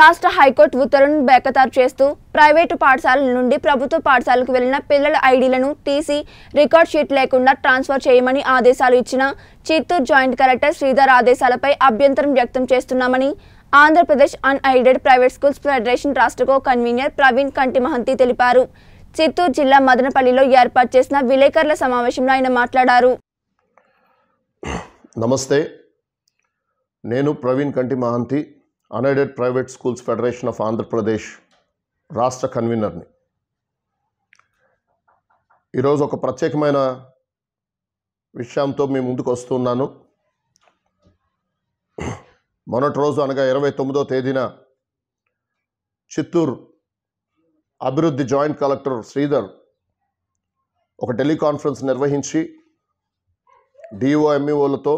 రాష్ట్ర హైకోర్టు ఉత్తర్వులను బేఖతారు చేస్తూ ప్రైవేటు పాఠశాలల నుండి ప్రభుత్వ పాఠశాలకు వెళ్లిన పిల్లల ఐడీలను టీసీ రికార్డ్ షీట్ లేకుండా ట్రాన్స్ఫర్ చేయమని ఆదేశాలు ఇచ్చిన చిత్తూరు జాయింట్ కలెక్టర్ శ్రీధర్ ఆదేశాలపై అభ్యంతరం వ్యక్తం చేస్తున్నామని Andhra Pradesh unaided private schools federation రాష్ట్ర కో కన్వీనర్ ప్రవీణ్ కంటి మహంతి తెలిపారు చిత్తూరు జిల్లా మదనపల్లిలో ఏర్పాటు చేసిన విలేకరుల సమావేశంలో ఆయన మాట్లాడారు నమస్తే నేను Praveen Kanti Mahanti unaided private schools federation of Andhra Pradesh రాష్ట్ర కన్వీనర్ని ఈరోజు ఒక ప్రత్యేకమైన విషయంతో మీ ముందుకు వస్తున్నాను మొన్నటి రోజు అనగా ఇరవై తొమ్మిదో తేదీన చిత్తూరు అభివృద్ధి జాయింట్ కలెక్టర్ శ్రీధర్ ఒక టెలికాన్ఫరెన్స్ నిర్వహించి డిఓఎంఈఓలతో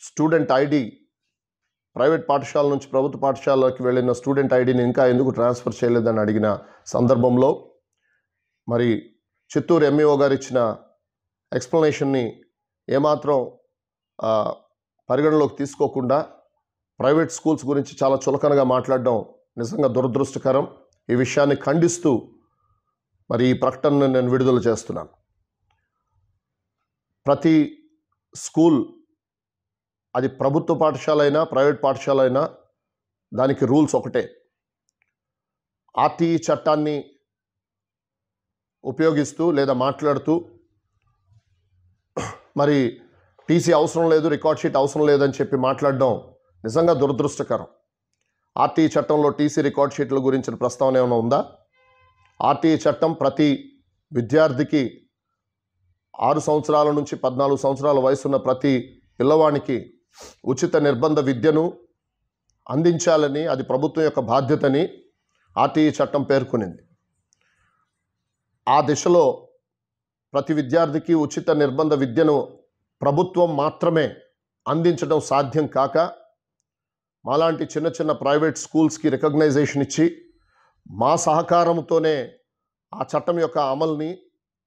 e స్టూడెంట్ ఐడి ప్రైవేట్ పాఠశాల నుంచి ప్రభుత్వ పాఠశాలలోకి వెళ్ళిన స్టూడెంట్ ఐడిని ఇంకా ఎందుకు ట్రాన్స్ఫర్ చేయలేదని అడిగిన సందర్భంలో మరి చిత్తూరు ఎంఈఓ e గారు ఇచ్చిన ఎక్స్ప్లెనేషన్ని ఏమాత్రం పరిగణలోకి తీసుకోకుండా ప్రైవేట్ స్కూల్స్ గురించి చాలా చులకనగా మాట్లాడడం నిజంగా దురదృష్టకరం ఈ విషయాన్ని ఖండిస్తూ మరి ఈ ప్రకటనను నేను విడుదల చేస్తున్నాను ప్రతి స్కూల్ అది ప్రభుత్వ పాఠశాల అయినా ప్రైవేట్ పాఠశాల అయినా దానికి రూల్స్ ఒకటే ఆర్టీఈ చట్టాన్ని ఉపయోగిస్తూ లేదా మాట్లాడుతూ మరి టీసీ అవసరం లేదు రికార్డ్ షీట్ అవసరం లేదని చెప్పి మాట్లాడడం నిజంగా దురదృష్టకరం ఆర్టీఈ చట్టంలో టీసీ రికార్డ్ షీట్ల గురించిన ప్రస్తావన ఏమైనా ఉందా ఆర్టీఈ చట్టం ప్రతి విద్యార్థికి ఆరు సంవత్సరాల నుంచి పద్నాలుగు సంవత్సరాల వయసున్న ప్రతి పిల్లవానికి ఉచిత నిర్బంధ విద్యను అందించాలని అది ప్రభుత్వం యొక్క బాధ్యతని ఆర్టీఈ చట్టం పేర్కొనింది ఆ దిశలో ప్రతి విద్యార్థికి ఉచిత నిర్బంధ విద్యను ప్రభుత్వం మాత్రమే అందించడం సాధ్యం కాక మాలాంటి చిన్న చిన్న ప్రైవేట్ స్కూల్స్కి రికగ్నైజేషన్ ఇచ్చి మా సహకారంతోనే ఆ చట్టం యొక్క అమల్ని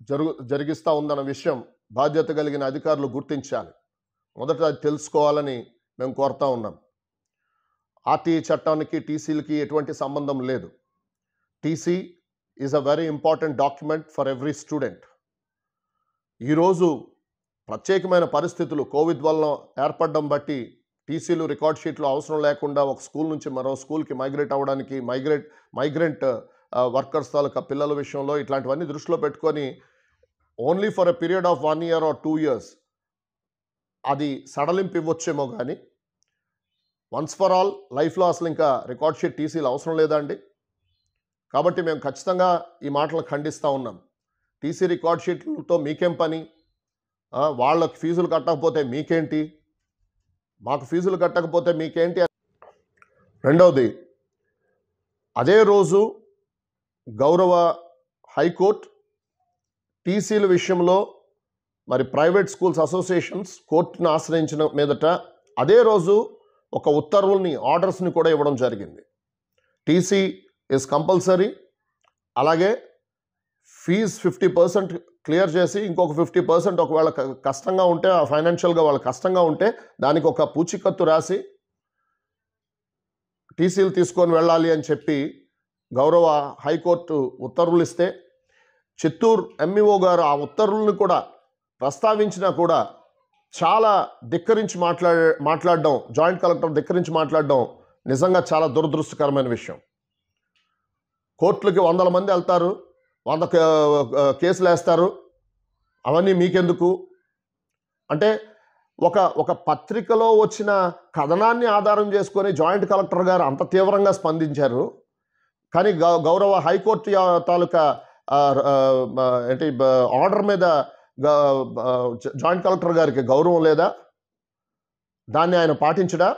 జరుగు జరిగిస్తూ ఉందన్న విషయం బాధ్యత కలిగిన అధికారులు గుర్తించాలి మొదట తెలుసుకోవాలని మేము కోరుతా ఉన్నాం ఆర్టీ చట్టానికి టీసీలకి ఎటువంటి సంబంధం లేదు TC is a very important document for every student ఈరోజు ప్రత్యేకమైన పరిస్థితులు కోవిడ్ వల్ల ఏర్పడడం బట్టి టీసీలు రికార్డ్ షీట్లు అవసరం లేకుండా ఒక స్కూల్ నుంచి మరో స్కూల్కి మైగ్రేట్ అవ్వడానికి మైగ్రేట్ మైగ్రెంట్ వర్కర్స్ తాలూకా పిల్లల విషయంలో ఇట్లాంటివన్నీ దృష్టిలో పెట్టుకొని only for a period of one year or two years అది సడలింపు ఇవ్వచ్చేమో కానీ వన్స్ ఫర్ ఆల్ లైఫ్లో అసలు ఇంకా రికార్డ్ షీట్ టీసీలు అవసరం లేదండి కాబట్టి మేము ఖచ్చితంగా ఈ మాటలు ఖండిస్తూ ఉన్నాం టీసీ రికార్డ్ షీట్లతో మీకేం పని వాళ్ళకి ఫీజులు కట్టకపోతే మీకేంటి మాకు ఫీజులు కట్టకపోతే మీకేంటి రెండవది అదే రోజు గౌరవ హైకోర్టు టీసీల విషయంలో మరి ప్రైవేట్ స్కూల్స్ అసోసియేషన్స్ కోర్టును ఆశ్రయించిన మీదట అదే రోజు ఒక ఉత్తర్వుల్ని ఆర్డర్స్ని కూడా ఇవ్వడం జరిగింది టీసీ ఇస్ కంపల్సరీ అలాగే ఫీజ్ ఫిఫ్టీ పర్సెంట్ క్లియర్ చేసి ఇంకొక ఫిఫ్టీ పర్సెంట్ ఒకవేళ కష్టంగా ఉంటే ఫైనాన్షియల్గా వాళ్ళు కష్టంగా ఉంటే దానికి ఒక పూచికత్తు రాసి టీసీలు తీసుకొని వెళ్ళాలి అని చెప్పి గౌరవ హైకోర్టు ఉత్తర్వులు ఇస్తే చిత్తూరు ఎంఈఓ e గారు ఆ ఉత్తర్వులను కూడా ప్రస్తావించినా కూడా చాలా ధిక్కరించి మాట్లా మాట్లాడడం జాయింట్ కలెక్టర్ ధిక్కరించి మాట్లాడడం నిజంగా చాలా దురదృష్టకరమైన విషయం కోర్టులకి వందల మంది వెళ్తారు వంద కేసులు వేస్తారు అవన్నీ మీకెందుకు అంటే ఒక ఒక పత్రికలో వచ్చిన కథనాన్ని ఆధారం చేసుకొని జాయింట్ కలెక్టర్ గారు అంత తీవ్రంగా స్పందించారు కానీ గౌరవ హైకోర్టు తాలూకా ఏంటి ఆర్డర్ మీద జాయింట్ కలెక్టర్ గారికి గౌరవం లేదా దాన్ని ఆయన పాటించడా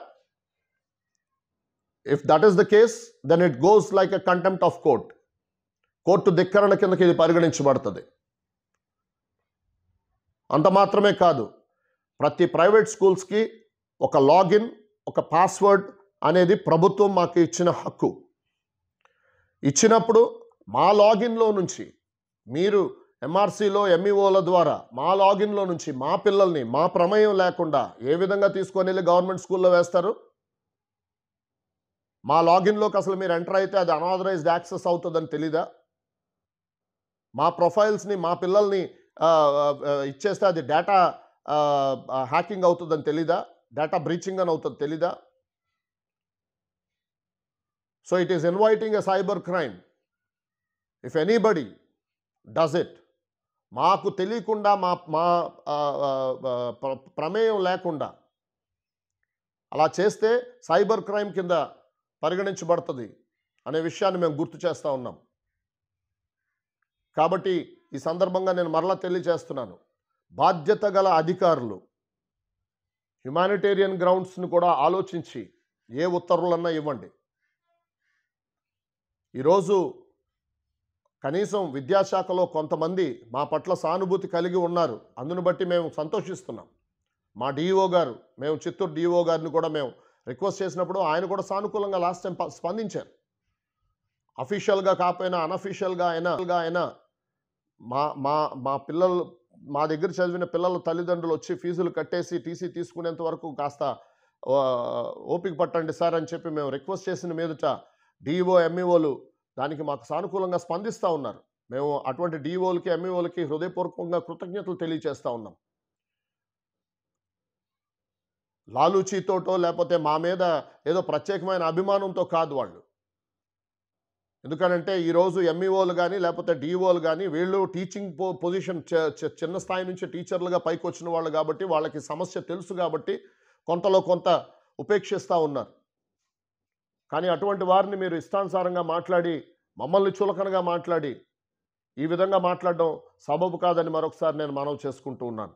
if that is the case then it goes like a contempt of court court ధిక్కరణ కిందకి ఇది పరిగణించబడుతుంది అంత మాత్రమే కాదు ప్రతి ప్రైవేట్ స్కూల్స్కి ఒక లాగిన్ ఒక పాస్వర్డ్ అనేది ప్రభుత్వం మాకు ఇచ్చిన హక్కు ఇచ్చినప్పుడు మా లాగిన్లో నుంచి మీరు ఎంఆర్సీలో ఎంఈఓల e ద్వారా మా లాగిన్లో నుంచి మా పిల్లల్ని మా ప్రమేయం లేకుండా ఏ విధంగా తీసుకొని వెళ్ళి గవర్నమెంట్ స్కూల్లో వేస్తారు మా లాగిన్లోకి అసలు మీరు ఎంటర్ అయితే అది అనాథరైజ్డ్ యాక్సెస్ అవుతుందని తెలీదా మా ప్రొఫైల్స్ని మా పిల్లల్ని ఇచ్చేస్తే అది డేటా హ్యాకింగ్ అవుతుందని తెలీదా డేటా బ్రీచింగ్ అని అవుతుంది తెలీదా so it is inviting a cyber crime if anybody does it మాకు తెలియకుండా మా మా ప్రమేయం లేకుండా అలా చేస్తే సైబర్ క్రైమ్ కింద పరిగణించబడుతుంది అనే విషయాన్ని మేము గుర్తు చేస్తూ ఉన్నాం కాబట్టి ఈ సందర్భంగా నేను మరలా తెలియజేస్తున్నాను బాధ్యత గల అధికారులు హ్యుమానిటేరియన్ గ్రౌండ్స్ని కూడా ఆలోచించి ఏ ఉత్తర్వులన్నా ఇవ్వండి ఈరోజు కనీసం విద్యాశాఖలో కొంతమంది మా పట్ల సానుభూతి కలిగి ఉన్నారు అందును బట్టి మేము సంతోషిస్తున్నాం మా డిఈఓ గారు మేము చిత్తూరు డిఈఓ గారిని కూడా మేము రిక్వెస్ట్ చేసినప్పుడు ఆయన కూడా సానుకూలంగా లాస్ట్ టైం స్పందించారు అఫీషియల్గా కాకపోయినా అనఫీషియల్గా అయినాగా అయినా మా మా మా పిల్లలు మా దగ్గర చదివిన పిల్లల తల్లిదండ్రులు వచ్చి ఫీజులు కట్టేసి టీసీ తీసుకునేంత వరకు కాస్త ఓపిక పట్టండి సార్ అని చెప్పి మేము రిక్వెస్ట్ చేసిన మీదుట డిఈఓ ఎంఈఓలు దానికి మాకు సానుకూలంగా స్పందిస్తూ ఉన్నారు మేము అటువంటి డిఓలకి ఎంఈఓలకి e హృదయపూర్వకంగా కృతజ్ఞతలు తెలియజేస్తూ ఉన్నాం లాలూచీతోటో లేకపోతే మా మీద ఏదో ప్రత్యేకమైన అభిమానంతో కాదు వాళ్ళు ఎందుకనంటే ఈరోజు ఎంఈఓలు e కానీ లేకపోతే డిఓలు కానీ వీళ్ళు టీచింగ్ పొజిషన్ చిన్న స్థాయి నుంచి టీచర్లుగా పైకి వచ్చిన వాళ్ళు కాబట్టి వాళ్ళకి సమస్య తెలుసు కాబట్టి కొంతలో కొంత ఉపేక్షిస్తూ ఉన్నారు కానీ అటువంటి వారిని మీరు ఇష్టానుసారంగా మాట్లాడి మమ్మల్ని చులకనగా మాట్లాడి ఈ విధంగా మాట్లాడడం సబబు కాదని మరొకసారి నేను మనవి చేసుకుంటూ ఉన్నాను